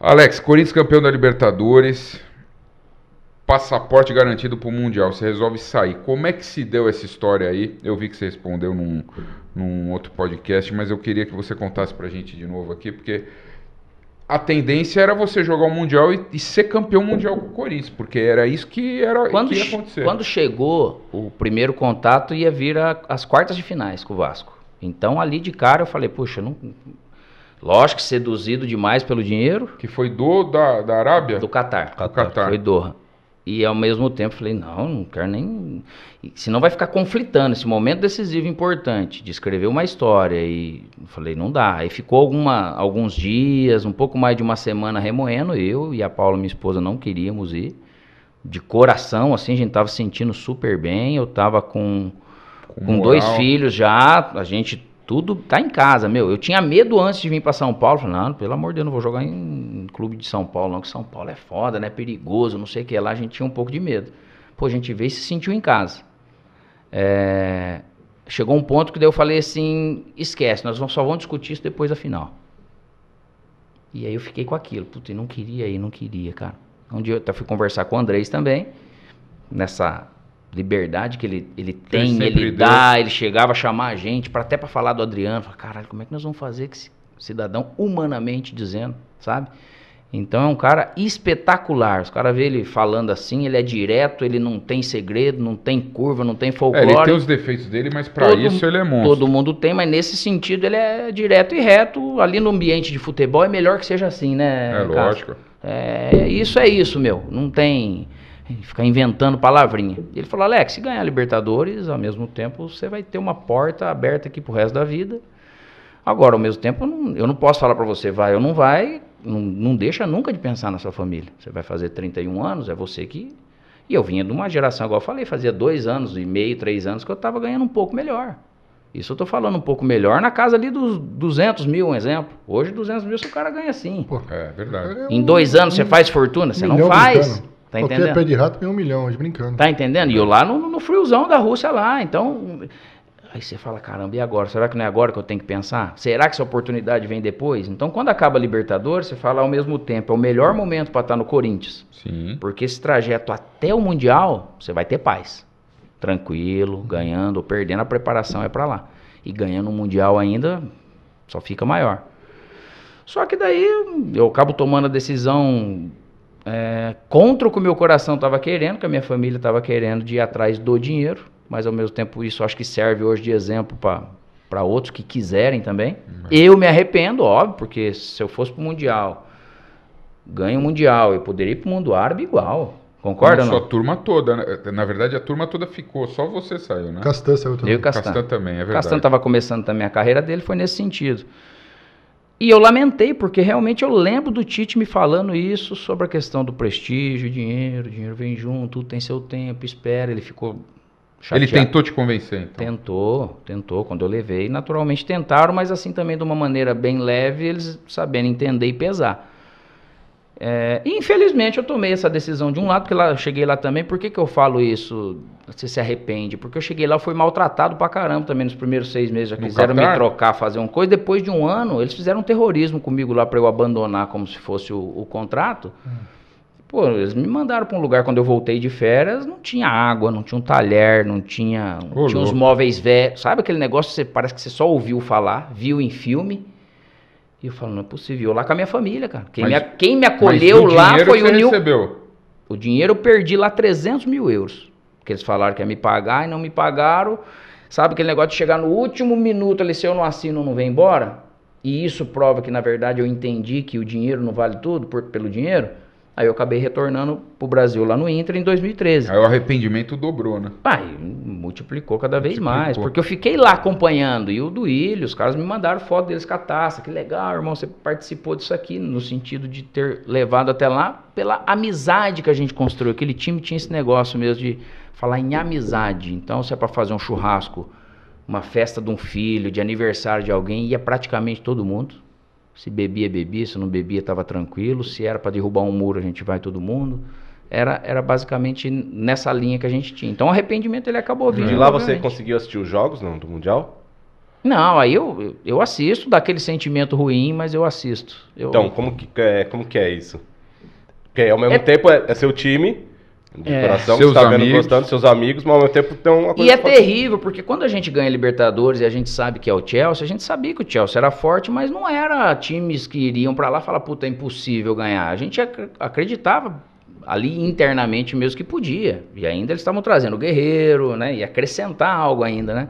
Alex, Corinthians campeão da Libertadores, passaporte garantido para o Mundial, você resolve sair. Como é que se deu essa história aí? Eu vi que você respondeu num, num outro podcast, mas eu queria que você contasse para a gente de novo aqui, porque a tendência era você jogar o Mundial e, e, ser campeão mundial com o Corinthians, porque era isso que, era, quando, que ia acontecer. Quando chegou o primeiro contato, ia vir a, as quartas de finais com o Vasco. Então, ali de cara, eu falei, puxa, não, Lógico que seduzido demais pelo dinheiro. Que foi do da, da Arábia? Do Catar. Catar. Do Catar. Foi Doha. E ao mesmo tempo falei, não, não quero nem. senão vai ficar conflitando esse momento decisivo importante de escrever uma história. E falei, não dá. Aí ficou alguma, alguns dias, um pouco mais de uma semana remoendo. Eu e a Paula, minha esposa, não queríamos ir. De coração, assim, a gente tava sentindo super bem. Eu tava com, com, com dois filhos já. A gente tudo tá em casa, meu. Eu tinha medo antes de vir para São Paulo. Falei, não, pelo amor de Deus, não vou jogar em clube de São Paulo, não, que São Paulo é foda, né? Perigoso, não sei o que. Lá a gente tinha um pouco de medo. Pô, a gente veio e se sentiu em casa. É... Chegou um ponto que daí eu falei assim: esquece, nós só vamos discutir isso depois da final. E aí eu fiquei com aquilo. Puta, não queria ir, não queria, cara. Um dia eu fui conversar com o Andrés também, nessa liberdade que ele, ele é tem, ele, ele dá, ele chegava a chamar a gente, para até para falar do Adriano, falar, caralho, como é que nós vamos fazer que esse cidadão humanamente dizendo, sabe? Então é um cara espetacular. Os caras vê ele falando assim, ele é direto, ele não tem segredo, não tem curva, não tem folclore. É, ele tem os defeitos dele, mas para isso ele é monstro. Todo mundo tem, mas nesse sentido ele é direto e reto. Ali no ambiente de futebol é melhor que seja assim, né? É Cássio? lógico. É, isso é isso, meu. Não tem ficar inventando palavrinha. Ele falou, Alex, se ganhar Libertadores, ao mesmo tempo você vai ter uma porta aberta aqui pro resto da vida. Agora, ao mesmo tempo, eu não, posso falar para você, vai ou não vai, não, não deixa nunca de pensar na sua família. Você vai fazer 31 anos, é você que... E eu vinha de uma geração, igual eu falei, fazia dois anos e meio, três anos, que eu estava ganhando um pouco melhor. Isso eu estou falando um pouco melhor, na casa ali dos 200 mil, um exemplo. Hoje, 200 mil, se o cara ganha sim. é verdade. É em dois anos, um você faz fortuna? Você não faz. Tá entendendo? Qualquer pé de rato ganha um milhão, brincando. Tá entendendo? E eu lá no, no friozão da Rússia lá, então... Aí você fala, caramba, e agora? Será que não é agora que eu tenho que pensar? Será que essa oportunidade vem depois? Então, quando acaba a Libertadores, você fala ao mesmo tempo, é o melhor momento para estar tá no Corinthians. Sim. Porque esse trajeto até o Mundial, você vai ter paz. Tranquilo, ganhando ou perdendo, a preparação é para lá. E ganhando o Mundial ainda, só fica maior. Só que daí eu acabo tomando a decisão é, contra o que o meu coração estava querendo, que a minha família estava querendo de ir atrás do dinheiro, mas ao mesmo tempo isso acho que serve hoje de exemplo para outros que quiserem também. Uhum. Eu me arrependo, óbvio, porque se eu fosse para o Mundial, ganho o Mundial, eu poderia ir para o mundo árabe igual. Concorda? Não, não? Sua turma toda, né? É, na verdade a turma toda ficou, só você saiu, né? Castan saiu também. Eu e Castan. Castan também, é verdade. Castan estava começando também a carreira dele, foi nesse sentido. E eu lamentei, porque realmente eu lembro do Tite me falando isso sobre a questão do prestígio, dinheiro, dinheiro vem junto, tem seu tempo, espera. Ele ficou chateado. Ele tentou te convencer, então? Tentou, tentou. Quando eu levei, naturalmente tentaram, mas assim também de uma maneira bem leve, eles sabendo entender e pesar. É, infelizmente eu tomei essa decisão de um lado, porque lá, eu cheguei lá também. Por que, que eu falo isso você se arrepende. Porque eu cheguei lá, fui maltratado pra caramba também nos primeiros seis meses. Já no quiseram Qatar? me trocar, fazer uma coisa. Depois de um ano, eles fizeram um terrorismo comigo lá para eu abandonar como se fosse o, o contrato. Hum. Pô, eles me mandaram para um lugar quando eu voltei de férias, não tinha água, não tinha um talher, não tinha, não tinha uns móveis velhos. Sabe aquele negócio que você, parece que você só ouviu falar, viu em filme? E eu falo, não é possível. Eu lá com a minha família, cara. Quem, mas, me, quem me acolheu lá foi o Nil. O dinheiro eu perdi lá 300 mil euros. Porque eles falaram que ia me pagar e não me pagaram. Sabe aquele negócio de chegar no último minuto ali, se eu não assino, não vem embora? E isso prova que, na verdade, eu entendi que o dinheiro não vale tudo por, pelo dinheiro. Aí eu acabei retornando pro Brasil lá no Inter em 2013. Aí o arrependimento dobrou, né? Pai, multiplicou cada vez multiplicou. mais. Porque eu fiquei lá acompanhando. E o do os caras me mandaram foto deles com a taça. Que legal, irmão, você participou disso aqui, no sentido de ter levado até lá pela amizade que a gente construiu. Aquele time tinha esse negócio mesmo de falar em amizade. Então, se é para fazer um churrasco, uma festa de um filho, de aniversário de alguém, ia praticamente todo mundo. Se bebia, bebia. Se não bebia, estava tranquilo. Se era para derrubar um muro, a gente vai todo mundo era, era basicamente nessa linha que a gente tinha. Então o arrependimento ele acabou vindo. E lá você conseguiu assistir os jogos não, do Mundial? Não, aí eu, eu assisto, daquele sentimento ruim, mas eu assisto. Eu, então, como que, é, como que é isso? Porque ao mesmo é, tempo é, é, seu time, de é, coração, seus você tá amigos. vendo gostando, seus amigos, mas ao mesmo tempo tem uma coisa. E é terrível, porque quando a gente ganha Libertadores e a gente sabe que é o Chelsea, a gente sabia que o Chelsea era forte, mas não era times que iriam para lá falar, puta, é impossível ganhar. A gente acreditava ali internamente mesmo que podia. E ainda eles estavam trazendo o Guerreiro, né? E acrescentar algo ainda, né?